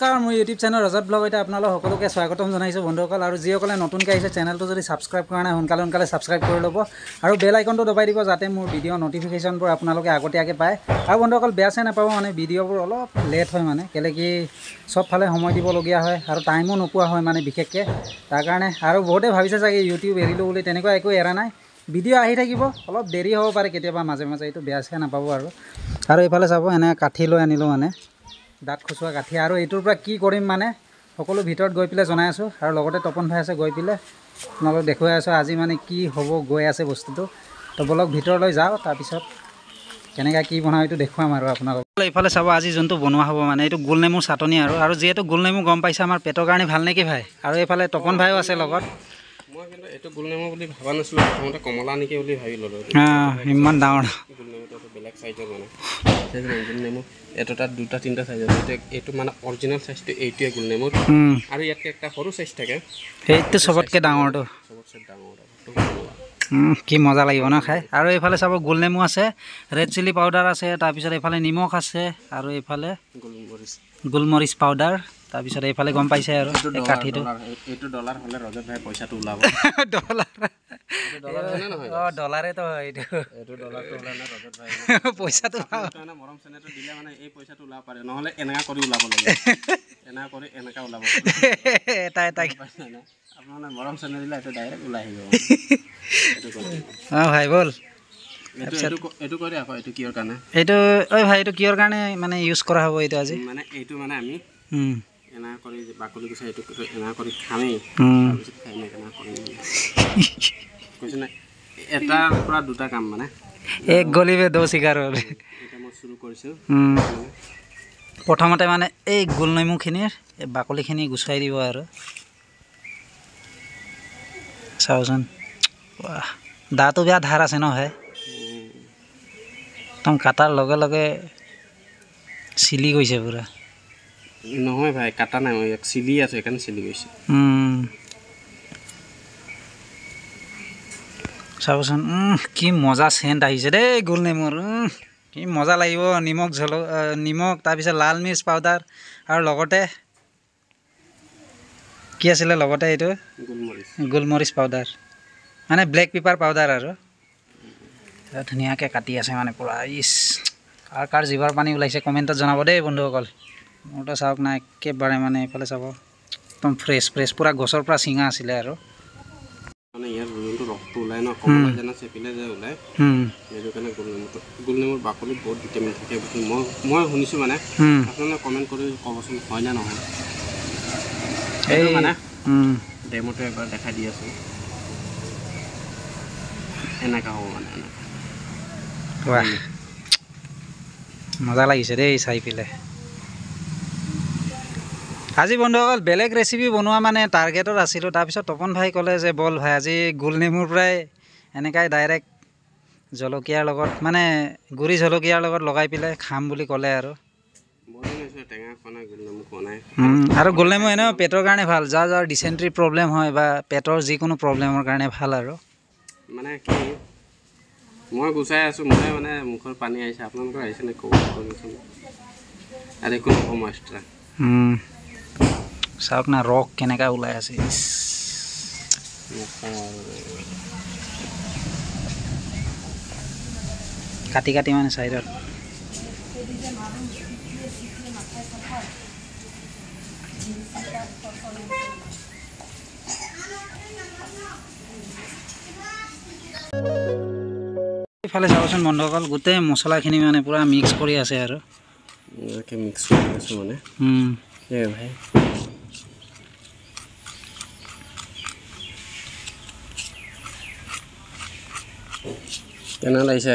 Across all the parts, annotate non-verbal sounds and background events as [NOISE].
নমস্কাৰ মোৰ YouTube channel ৰজত blog এতিয়া আপোনালোক সকলোকে স্বাগতম জনাইছোঁ বন্ধুসকল আৰু যিসকলে নতুনকৈ আহিছে চেনেলটো যদি ছাবস্ক্ৰাইব কৰা নাই সোনকালে সোনকালে ছাবস্ক্ৰাইব কৰি ল'ব আৰু বেল আইকনটো দবাই দিব যাতে মোৰ ভিডিঅ' নটিফিকেশ্যনবোৰ আপোনালোকে আগতীয়াকৈ পায় আৰু বন্ধুসকল বেয়া চেয়া নাপাব মানে ভিডিঅ'বোৰ অলপ লেট হয় মানে কেলে কেলেকি সবফালে সময় দিবলগীয়া হয় আৰু টাইমো নোপোৱা হয় মানে বিশেষকৈ তাৰ কাৰণে আৰু বহুতে ভাবিছে চাগে ইউটিউব এৰিলোঁ বুলি তেনেকুৱা একো এৰা নাই ভিডিঅ' আহি থাকিব অলপ দেৰি হ'ব পাৰে কেতিয়াবা মাজে মাজে এইটো বেয়া চেয়া নাপাব আৰু আৰু এইফালে চাব এনে কাঠি লৈ আনিলোঁ মানে দাঁত খচুৱা গাঁঠি আৰু এইটোৰ পৰা কি কৰিম মানে সকলো ভিতৰত গৈ পেলাই জনাই আছোঁ আৰু লগতে তপন ভাই আছে গৈ পেলাই আপোনালোকক দেখুৱাই আছোঁ আজি মানে কি হ'ব গৈ আছে বস্তুটো তো বলক ভিতৰলৈ যাওঁ তাৰপিছত কেনেকৈ কি বনাওঁ এইটো দেখুৱাম আৰু আপোনালোকক এইফালে চাব আজি যোনটো বনোৱা হ'ব মানে এইটো গোল নেমুৰ চাটনি আৰু আৰু যিহেতু গোল নেমু গম পাইছে আমাৰ পেটৰ কাৰণে ভাল নেকি ভাই আৰু এইফালে তপন ভাইও আছে লগত মই কিন্তু এইটো গোল নেমু বুলি ভবা নাছিলোঁ কমলা নেকি বুলি ভাবি ল'লোঁ ইমান ডাঙৰ বেলেগ চাইজৰ মানে নেমু এইটো তাত দুটা তিনিটা চাইজৰ এইটো মানে অৰিজিনেল চাইজটো এইটোৱে গ'ল নেমু আৰু ইয়াতে এটা সৰু চাইজ থাকে সেইটো চবতকৈ ডাঙৰটো চবতকৈ ডাঙৰ কি মজা লাগিব ন খাই আৰু এইফালে চাব গোল নেমু আছে ৰেড চিলি পাউডাৰ আছে তাৰপিছত এইফালে নিমখ আছে আৰু এইফালে গোলমৰিচ পাউডাৰ তাৰপিছত এইফালে গম পাইছে আৰু কাঠিটো ডলাৰ হ'লে ৰজত ভাই পইচাটো ওলাব ডলাৰ [LAUGHS] এইটো ঐ ভাই এইটো কিহৰ কাৰণে মানে ইউজ কৰা হ'ব এইটো আজি মানে এইটো মানে আমি এনেকৈ বাকলি গৈছে এইটো এনেকৈ খামেই তাৰপিছত খাই এনেকৈ কৰিম [LAUGHS] প্ৰথমতে মানে এই গোল নেমুখিনিৰ বাকলিখিনি গুচাই দিব আৰু চাওচোন দাটো বেয়া ধাৰ আছে ন নহয় একদম কাটাৰ লগে লগে চিলি গৈছে পুৰা নহয় ভাই কাটা নাই চিলি আছে সেইকাৰণে চিলি গৈছে চাবচোন কি মজা চেণ্ট আহিছে দেই গোল নেমুৰ কি মজা লাগিব নিমখ জল নিমখ তাৰপিছত লাল মিৰ্চ পাউডাৰ আৰু লগতে কি আছিলে লগতে এইটো গোলমৰিচ পাউডাৰ মানে ব্লেক পেপাৰ পাউডাৰ আৰু ধুনীয়াকৈ কাটি আছে মানে পূৰা ইচ কাৰ কাৰ জীৱাৰ পানী ওলাইছে কমেণ্টত জনাব দেই বন্ধুসকল মোৰতো চাওক নাই একেবাৰে মানে এইফালে চাব একদম ফ্ৰেছ ফ্ৰেছ পূৰা গছৰ পৰা চিঙা আছিলে আৰু মজা লাগিছে দেই চাই পেলাই আজি বন্ধুসকল বেলেগ ৰেচিপি বনোৱা মানে টাৰ্গেটত আছিলোঁ তাৰপিছত তপন ভাই ক'লে যে বল ভাই আজি গোলনেমুৰ পৰাই এনেকৈ ডাইৰেক্ট জলকীয়াৰ লগত মানে গুৰি জলকীয়াৰ লগত লগাই পেলাই খাম বুলি ক'লে আৰু আৰু গোলনেমু এনেও পেটৰ কাৰণে ভাল যাৰ যাৰ ডিচেণ্ট্ৰি প্ৰব্লেম হয় বা পেটৰ যিকোনো প্ৰব্লেমৰ কাৰণে ভাল আৰু মানে কি মই গুচাই আছোঁ মই মানে মুখৰ পানী আহিছে আপোনালোকৰ আহিছে নে ক'ব কোনো হ'ম এক্সট্ৰা চাওক না ৰস কেনেকৈ ওলাই আছে কাটি কাটি মানে সাইডত ইফালে চাবচোন বন্ধুসকল গোটেই মছলাখিনি মানে পূৰা মিক্স কৰি আছে আৰু কেনে লাগিছে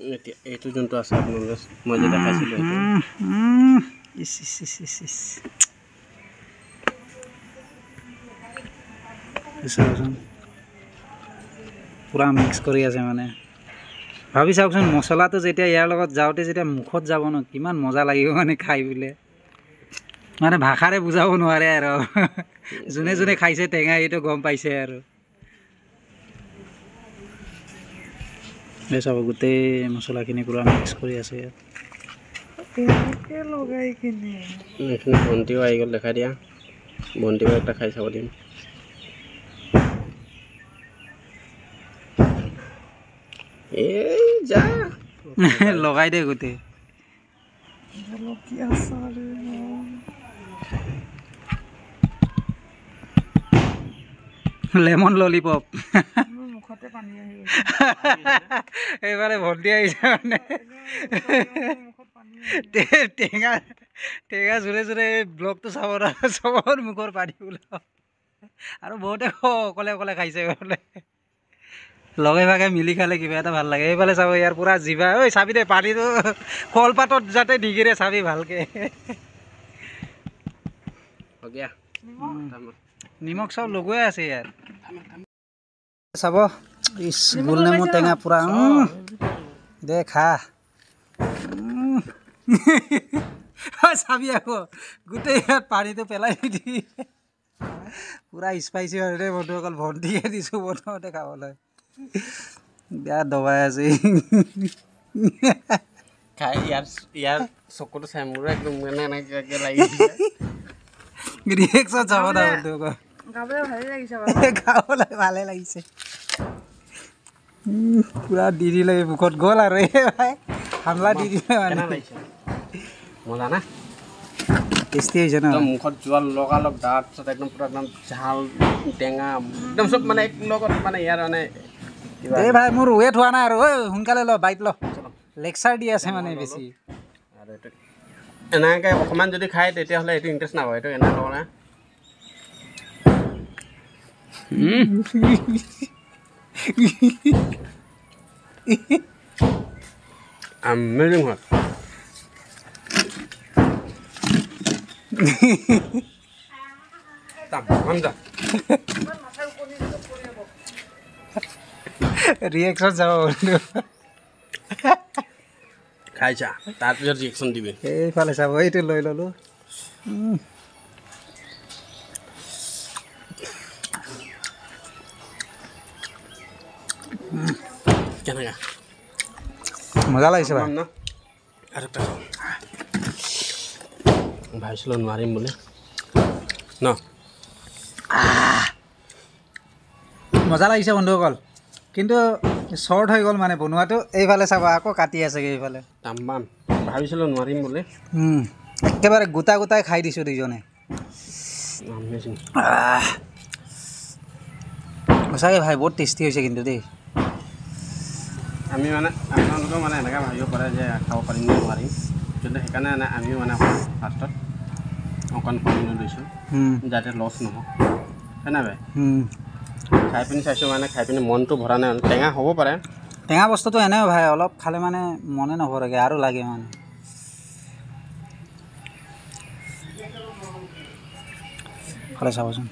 পুৰা মিক্স কৰি আছে মানে ভাবি চাওকচোন মছলাটো যেতিয়া ইয়াৰ লগত যাওঁতে যেতিয়া মুখত যাব ন কিমান মজা লাগিব মানে খাই পেলাই মানে ভাষাৰে বুজাব নোৱাৰে আৰু [LAUGHS] যোনে যোনে খাইছে টেঙা এইটো গম পাইছে আৰু চাব গোটেই মছলাখিনি পূৰা মিক্স কৰি আছে ভণ্টিও আহি গ'ল দেখাই দিয়া ভণ্টিও এটা খাই চাব দিম এই যা [LAUGHS] লগাই দে গোটেই লেমন ললিপপ [LAUGHS] পানী আহি গৈছে ভণ্টি আহিছে মানে টেঙা টেঙা জোৰে জোৰে এই ব্লগটো চাব চবৰ মুখৰ পানী ওলাব আৰু বহুতে অকলে অকলে খাইছে বোলে লগে ভাগে মিলি খালে কিবা এটা ভাল লাগে এইফালে চাব ইয়াৰ পূৰা জীৱা ঐ চাবি দে পানীটো কলপাতত যাতে ডিগিৰে চাবি ভালকে নিমখ চব লগোৱাই আছে ইয়াৰ চাব ইছ গোল নেমু টেঙা পুৰা দে খা চাবি আকৌ গোটেই ইয়াত পানীটো পেলাই দি পুৰা স্পাইচি হয় দেই বন্ধুসকল ভণ্টিকে দিছোঁ বন্ধুতে খাবলৈ বেয়া দবাই আছে খাই ইয়াৰ ইয়াৰ চকুটো চাই মোৰো একদম মানে এনেকৈ লাগি ৰিয়েকশ্যন চাব না বন্ধুসকল খাবলৈ ভালে লাগিছে খাবলৈ [LAUGHS] ভালে লাগিছে পুৰা দি দিলে মুখত গ'ল আৰু এই ভাই হামলা দি দিলে মানে টেষ্টি হৈছে ন মুখত যোৱা লগালগ দাঁত তাৰপিছত একদম পুৰা একদম ঝাল টেঙা একদম চব মানে এক লগত মানে ইয়াৰ মানে এই ভাই মোৰ ৱেট হোৱা নাই আৰু ঐ সোনকালে ল বাইট ল লেকচাৰ দি আছে মানে বেছি আৰু এইটো এনেকৈ অকণমান যদি খায় তেতিয়াহ'লে এইটো ইণ্টাৰেষ্ট নাপাব এইটো এনেকুৱা [LAUGHS] Amazing hot. রিয়াকশন যাব খাইছা তাৰপিছত ৰিয়েকশ্যন দিবি এইফালে চাব এইটো লৈ ল'লোঁ মজা লাগিছে ন মজা লাগিছে বন্ধুসকল কিন্তু শ্বৰ্ট হৈ গ'ল মানে বনোৱাটো এইফালে চাবা আকৌ কাটি আছেগৈ এইফালে ভাবিছিলোঁ নোৱাৰিম বুলি একেবাৰে গোটা গোটাই খাই দিছোঁ দুইজনে সঁচাকৈ ভাই বহুত টেষ্টি হৈছে কিন্তু দেই আমি মানে আপোনালোকেও মানে এনেকৈ ভাবিব পাৰে যে খাব পাৰিম নে নোৱাৰিম কিন্তু সেইকাৰণে মানে আমিও মানে ফাৰ্ষ্টত অকণ পানী লৈছোঁ যাতে লছ নহওক হয়নে বাই খাই পিনি চাইছোঁ মানে খাই পিনি মনটো ভৰা নাই টেঙা হ'ব পাৰে টেঙা বস্তুটো এনেও ভাই অলপ খালে মানে মনে নভৰেগৈ আৰু লাগে মানে খালে চাবচোন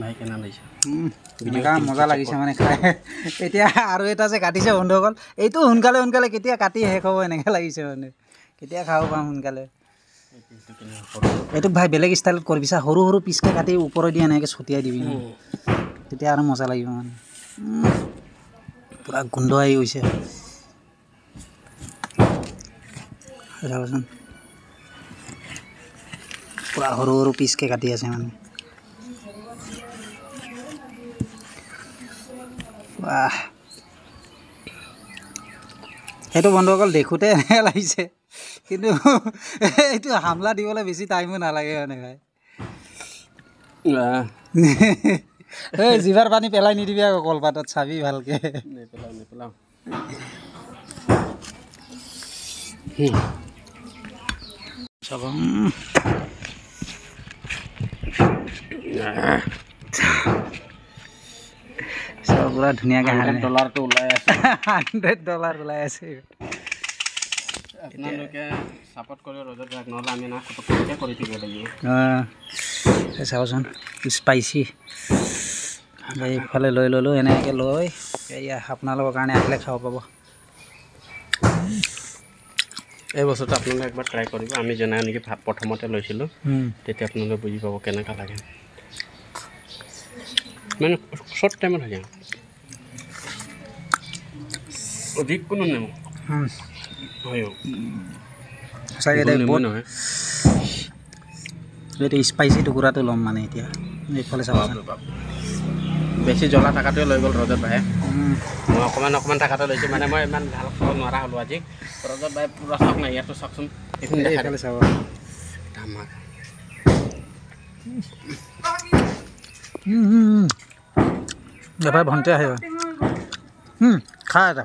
ভাই কেনে লাগিছে এনেকুৱা মজা লাগিছে মানে খাই [LAUGHS] এতিয়া আৰু এটা যে কাটিছে বন্ধুসকল এইটো সোনকালে সোনকালে কেতিয়া কাটি শেষ হ'ব এনেকৈ লাগিছে মানে কেতিয়া খাব পাম সোনকালে এইটো ভাই বেলেগ ষ্টাইলত কৰিবিছা সৰু সৰু পিচকে কাটি ওপৰত দি এনেকৈ ছটিয়াই দিবি তেতিয়া আৰু মজা লাগিব মানে পূৰা গোন্ধ আহি গৈছে চাবচোন পূৰা সৰু সৰু পিচকে কাটি আছে মানে সেইটো বন্ধু অকল দেখোঁতে এনেকৈ লাগিছে কিন্তু এইটো হামলা দিবলৈ বেছি টাইমো নালাগে মানে ভাই [LAUGHS] এই জিভাৰ পানী পেলাই নিদিবি আকৌ কলপাতত চাবি ভালকে পুৰা ধুনীয়াকৈ হাণ্ড্ৰেড ডলাৰটো ওলাই আছে হাণ্ড্ৰেড ডলাৰ ওলাই আছে চাবচোন স্পাইচি এইফালে লৈ ল'লোঁ এনেকৈ লৈ এয়া আপোনালোকৰ কাৰণে আহিলে খাব পাব এই বস্তুটো আপোনালোকে একবাৰ ট্ৰাই কৰিব আমি জনাই নেকি প্ৰথমতে লৈছিলোঁ তেতিয়া আপোনালোকে বুজি পাব কেনেকুৱা লাগে মানে চব টাইমত হৈ যাওঁ স্পাইচি টুকুৰাটো ল'ম মানে এতিয়া এইফালে চাবচোন বেছি জ্বলা থকাটোৱে লৈ গ'ল ৰজত ভাই মই অকণমান অকণমান থকাটো লৈছোঁ মানে মই ইমান ভাল খাব নোৱাৰা হ'লোঁ আজি ৰজত ভাই পূৰা চাওক নাই ইয়াতো চাওকচোন এইখিনি দেখালে চাব ভণ্টি আহিব খা এটা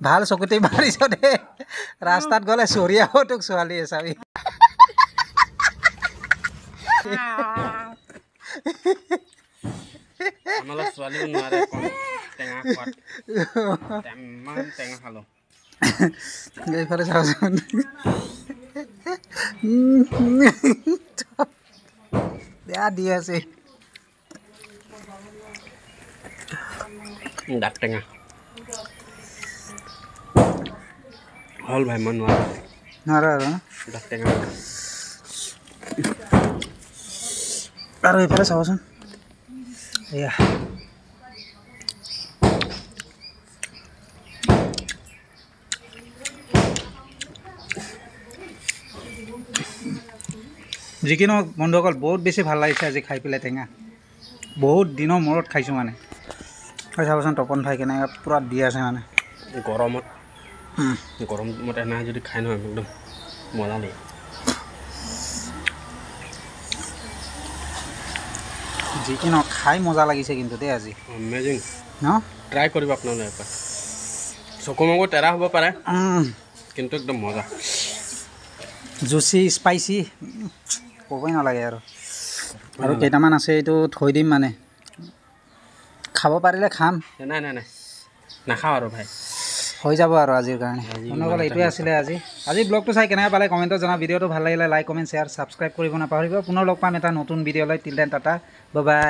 baal sokutih [LAUGHS] marisode rastad goleh Surya untuk soal ini sahih. [LAUGHS] Amlah soal ini ngarep tengah kuat tengah malu jadi harus Ya dia sih ngadengah. ভাল ভাই মই নোৱাৰো আৰু এইফালে চাবচোন এয়া যি কি নহওক বন্ধুসকল বহুত বেছি ভাল লাগিছে আজি খাই পেলাই টেঙা বহুত দিনৰ মূৰত খাইছোঁ মানে চাবচোন তপন ভাই কেনেকৈ পূৰা দি আছে মানে গৰমত গৰমত নাই যদি খাই নহয় একদম মজা লাগে যি কি নহয় খাই মজা লাগিছে কিন্তু দেই আজি মেজিং ন ট্ৰাই কৰিব আপোনালোকে এবাৰ চকু মগু টেৰা হ'ব পাৰে কিন্তু একদম মজা জুচি স্পাইচি ক'বই নালাগে আৰু আৰু কেইটামান আছে এইটো থৈ দিম মানে খাব পাৰিলে খাম নাই নাই নাই নাখাওঁ আৰু ভাই হৈ যাব আৰু আজিৰ কাৰণে আপোনালোকৰ এইটোৱে আছিলে আজি আজি ব্লগটো চাই কেনেকৈ পালে কমেণ্টত জনাওক ভিডিঅ'টো ভাল লাগিলে লাইক কমেণ্ট শ্বেয়াৰ ছাবস্ক্ৰাইব কৰিব নাপাহৰিব পুনৰ লগ পাম এটা নতুন ভিডিঅ' লৈ টিল দেন টাটা বাই